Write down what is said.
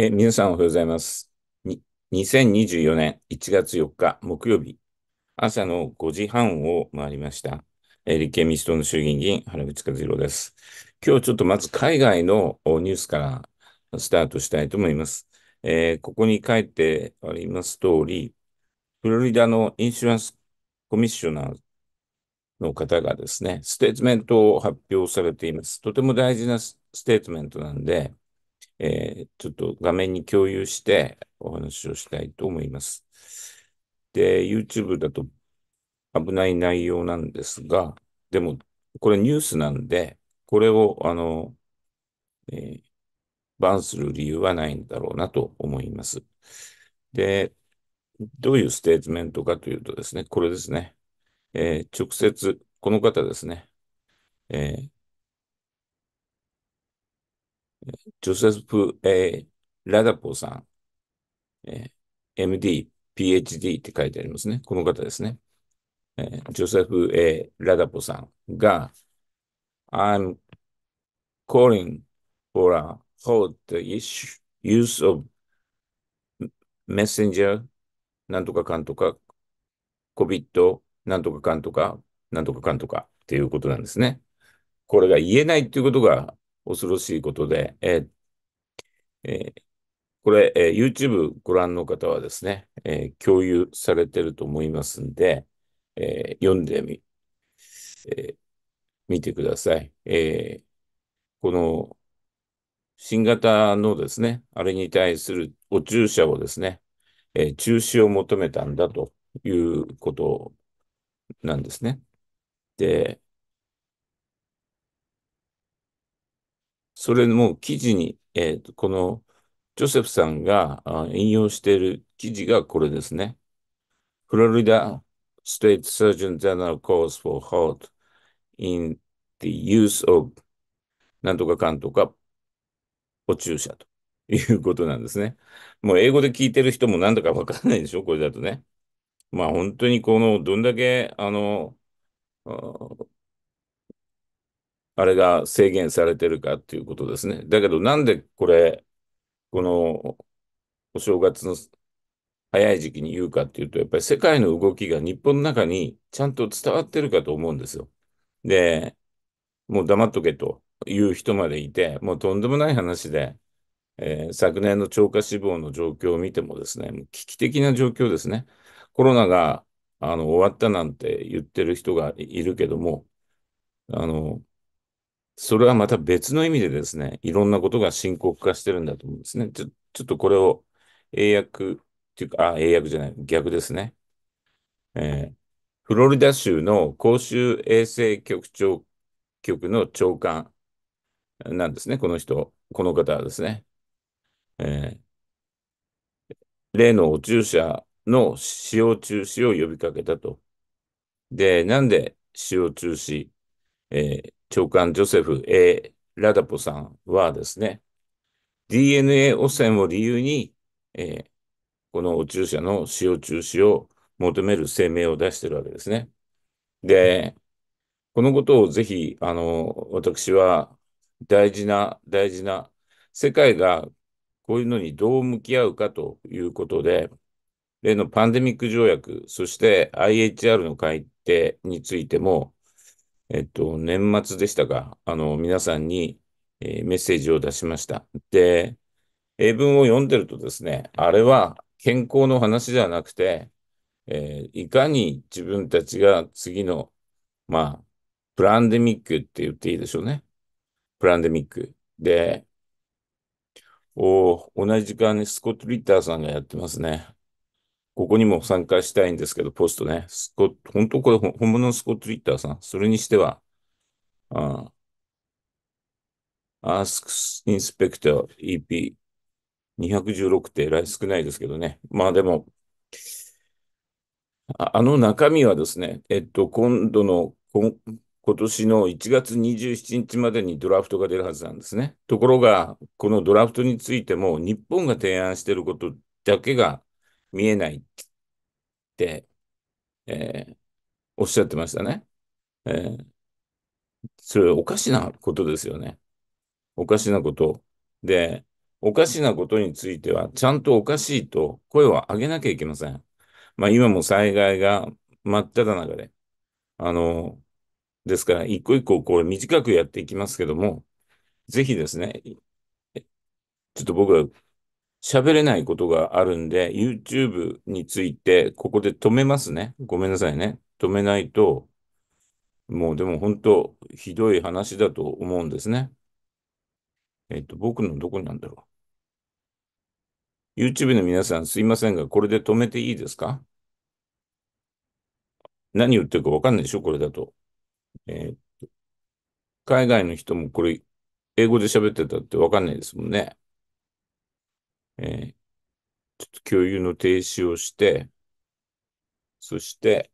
え皆さんおはようございます。2024年1月4日木曜日、朝の5時半を回りました。え立憲民主党の衆議院議員、原口和弘です。今日ちょっとまず海外のニュースからスタートしたいと思います。えー、ここに書いてあります通り、フロリダのインシュランスコミッショナーの方がですね、ステートメントを発表されています。とても大事なステートメントなんで、えー、ちょっと画面に共有してお話をしたいと思います。で、YouTube だと危ない内容なんですが、でも、これニュースなんで、これを、あの、えー、バンする理由はないんだろうなと思います。で、どういうステーツメントかというとですね、これですね。えー、直接、この方ですね。えー、ジョセフ、A・ ラダポさん、え MD、PhD って書いてありますね。この方ですね。えジョセフ、A・ ラダポさんが、I'm calling for a hold the issue, use of messenger なんとかかんとか COVID なんとかかんとかなんとかかんとかっていうことなんですね。これが言えないっていうことが恐ろしいことで、えー、えー、これ、えー、YouTube ご覧の方はですね、え共有されてると思いますんで、え読んでみ、え見てください。えこの新型のですね、あれに対するお注射をですね、え中止を求めたんだということなんですね。で、それも記事に、えー、このジョセフさんが引用している記事がこれですね。フロリダ State Surgeon General calls for halt in the use of なんとかかんとかお注射ということなんですね。もう英語で聞いてる人もなんだかわからないでしょ、これだとね。まあ本当にこのどんだけあの、あれが制限されてるかっていうことですね。だけどなんでこれ、このお正月の早い時期に言うかっていうと、やっぱり世界の動きが日本の中にちゃんと伝わってるかと思うんですよ。で、もう黙っとけという人までいて、もうとんでもない話で、えー、昨年の超過死亡の状況を見てもですね、危機的な状況ですね。コロナがあの終わったなんて言ってる人がいるけども、あの、それはまた別の意味でですね、いろんなことが深刻化してるんだと思うんですね。ちょちょっとこれを英訳っていうか、あ、英訳じゃない、逆ですね。えー、フロリダ州の公衆衛生局長局の長官なんですね、この人、この方ですね。えー、例のお注射の使用中止を呼びかけたと。で、なんで使用中止えー、長官ジョセフ A・ ラダポさんはですね、DNA 汚染を理由に、えー、このお注射の使用中止を求める声明を出しているわけですね。で、このことをぜひ、あの、私は大事な、大事な、世界がこういうのにどう向き合うかということで、例のパンデミック条約、そして IHR の改定についても、えっと、年末でしたが、あの、皆さんに、えー、メッセージを出しました。で、英文を読んでるとですね、あれは健康の話ではなくて、えー、いかに自分たちが次の、まあ、プランデミックって言っていいでしょうね。プランデミック。で、お同じ時間にスコット・リッターさんがやってますね。ここにも参加したいんですけど、ポストね。スコ本当これ本物のスコット・リッターさん。それにしては、ああ。a ス・ k s i n s p e c t EP216 ってえらい少ないですけどね。まあでも、あの中身はですね、えっと、今度の、今年の1月27日までにドラフトが出るはずなんですね。ところが、このドラフトについても、日本が提案していることだけが見えないって、えー、おっしゃってましたね。えー、それおかしなことですよね。おかしなこと。で、おかしなことについては、ちゃんとおかしいと声を上げなきゃいけません。まあ今も災害が真っ只中で、あの、ですから一個一個これ短くやっていきますけども、ぜひですね、ちょっと僕は喋れないことがあるんで、YouTube について、ここで止めますね。ごめんなさいね。止めないと、もうでも本当、ひどい話だと思うんですね。えっと、僕のどこになんだろう。YouTube の皆さん、すいませんが、これで止めていいですか何言ってるかわかんないでしょこれだと。えっと、海外の人もこれ、英語で喋ってたってわかんないですもんね。えー、ちょっと共有の停止をして、そして、